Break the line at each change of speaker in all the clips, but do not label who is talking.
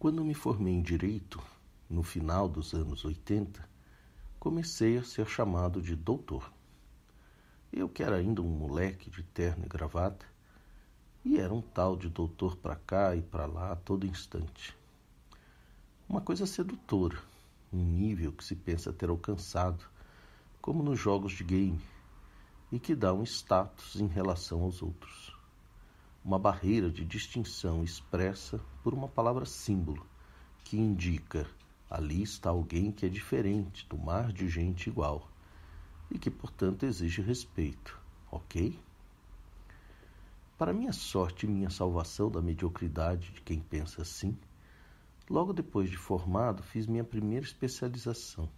Quando me formei em direito, no final dos anos 80, comecei a ser chamado de doutor. Eu que era ainda um moleque de terno e gravata, e era um tal de doutor para cá e para lá a todo instante. Uma coisa sedutora, um nível que se pensa ter alcançado, como nos jogos de game, e que dá um status em relação aos outros uma barreira de distinção expressa por uma palavra símbolo, que indica ali está alguém que é diferente do mar de gente igual e que, portanto, exige respeito, ok? Para minha sorte e minha salvação da mediocridade de quem pensa assim, logo depois de formado fiz minha primeira especialização.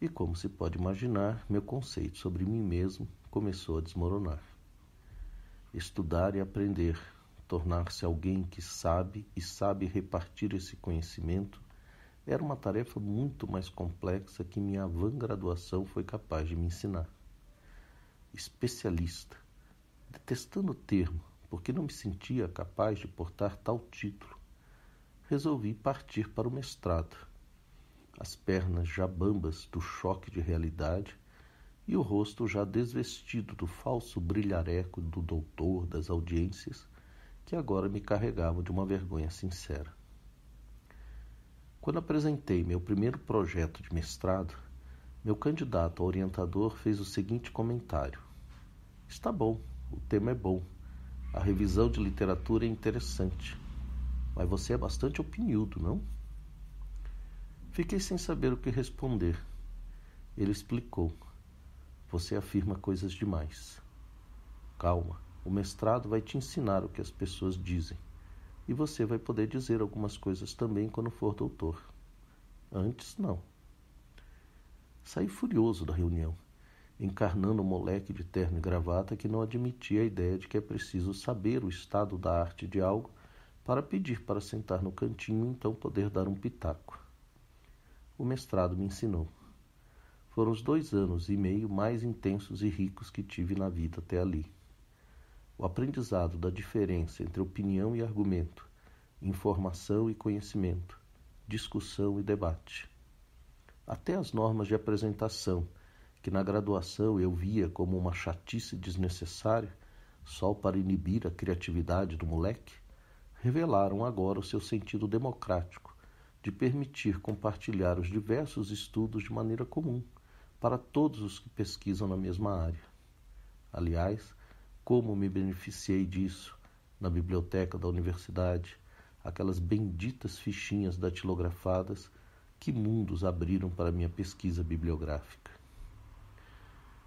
E como se pode imaginar, meu conceito sobre mim mesmo começou a desmoronar estudar e aprender, tornar-se alguém que sabe e sabe repartir esse conhecimento, era uma tarefa muito mais complexa que minha avã-graduação foi capaz de me ensinar. Especialista, detestando o termo, porque não me sentia capaz de portar tal título, resolvi partir para o mestrado. As pernas já bambas do choque de realidade, e o rosto já desvestido do falso brilhareco do doutor das audiências, que agora me carregava de uma vergonha sincera. Quando apresentei meu primeiro projeto de mestrado, meu candidato a orientador fez o seguinte comentário: Está bom, o tema é bom, a revisão de literatura é interessante, mas você é bastante opiniudo, não? Fiquei sem saber o que responder. Ele explicou. Você afirma coisas demais. Calma, o mestrado vai te ensinar o que as pessoas dizem. E você vai poder dizer algumas coisas também quando for doutor. Antes, não. Saí furioso da reunião, encarnando o moleque de terno e gravata que não admitia a ideia de que é preciso saber o estado da arte de algo para pedir para sentar no cantinho e então poder dar um pitaco. O mestrado me ensinou. Foram os dois anos e meio mais intensos e ricos que tive na vida até ali. O aprendizado da diferença entre opinião e argumento, informação e conhecimento, discussão e debate. Até as normas de apresentação, que na graduação eu via como uma chatice desnecessária, só para inibir a criatividade do moleque, revelaram agora o seu sentido democrático de permitir compartilhar os diversos estudos de maneira comum para todos os que pesquisam na mesma área. Aliás, como me beneficiei disso na biblioteca da universidade, aquelas benditas fichinhas datilografadas, que mundos abriram para minha pesquisa bibliográfica.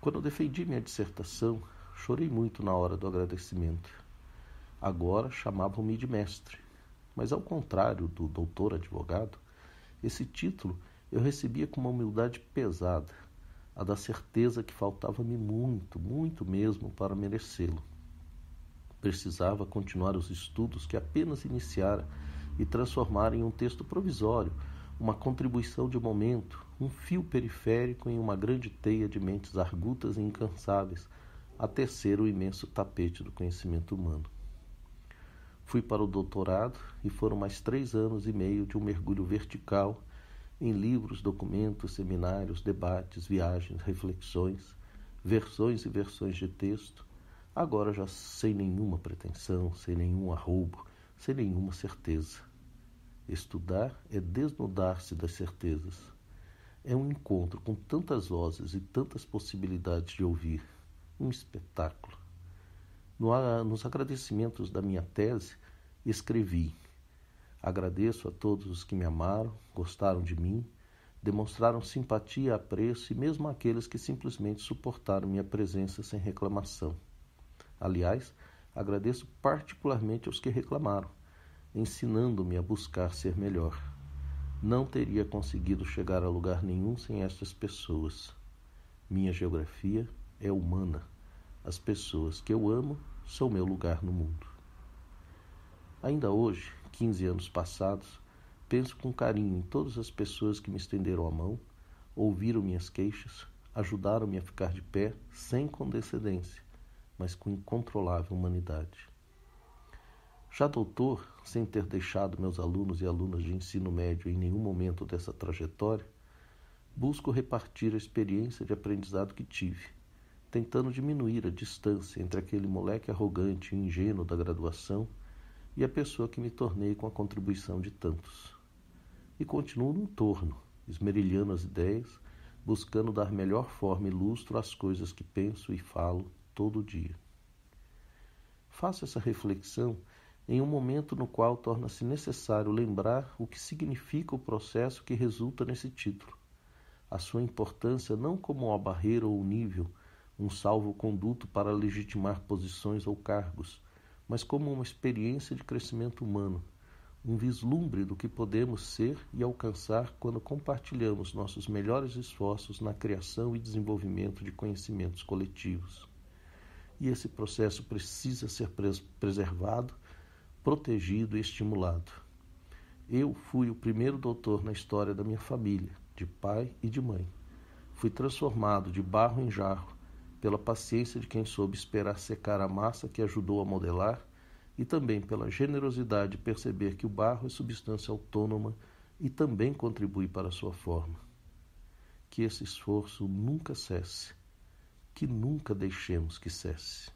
Quando defendi minha dissertação, chorei muito na hora do agradecimento. Agora chamavam-me de mestre, mas ao contrário do doutor advogado, esse título eu recebia com uma humildade pesada, a da certeza que faltava-me muito, muito mesmo para merecê-lo. Precisava continuar os estudos que apenas iniciara e transformar em um texto provisório, uma contribuição de momento, um fio periférico em uma grande teia de mentes argutas e incansáveis, a tecer o imenso tapete do conhecimento humano. Fui para o doutorado e foram mais três anos e meio de um mergulho vertical em livros, documentos, seminários, debates, viagens, reflexões, versões e versões de texto, agora já sem nenhuma pretensão, sem nenhum arroubo, sem nenhuma certeza. Estudar é desnudar-se das certezas. É um encontro com tantas vozes e tantas possibilidades de ouvir, um espetáculo. No, nos agradecimentos da minha tese, escrevi Agradeço a todos os que me amaram, gostaram de mim, demonstraram simpatia, apreço e mesmo aqueles que simplesmente suportaram minha presença sem reclamação. Aliás, agradeço particularmente aos que reclamaram, ensinando-me a buscar ser melhor. Não teria conseguido chegar a lugar nenhum sem estas pessoas. Minha geografia é humana. As pessoas que eu amo são meu lugar no mundo. Ainda hoje, 15 anos passados, penso com carinho em todas as pessoas que me estenderam a mão, ouviram minhas queixas, ajudaram-me a ficar de pé sem condescendência, mas com incontrolável humanidade. Já doutor, sem ter deixado meus alunos e alunas de ensino médio em nenhum momento dessa trajetória, busco repartir a experiência de aprendizado que tive, tentando diminuir a distância entre aquele moleque arrogante e ingênuo da graduação e a pessoa que me tornei com a contribuição de tantos. E continuo no torno, esmerilhando as ideias, buscando dar melhor forma e lustro às coisas que penso e falo todo dia. Faço essa reflexão em um momento no qual torna-se necessário lembrar o que significa o processo que resulta nesse título, a sua importância não como uma barreira ou um nível, um salvo-conduto para legitimar posições ou cargos, mas como uma experiência de crescimento humano, um vislumbre do que podemos ser e alcançar quando compartilhamos nossos melhores esforços na criação e desenvolvimento de conhecimentos coletivos. E esse processo precisa ser preservado, protegido e estimulado. Eu fui o primeiro doutor na história da minha família, de pai e de mãe. Fui transformado de barro em jarro, pela paciência de quem soube esperar secar a massa que ajudou a modelar, e também pela generosidade de perceber que o barro é substância autônoma e também contribui para a sua forma. Que esse esforço nunca cesse, que nunca deixemos que cesse.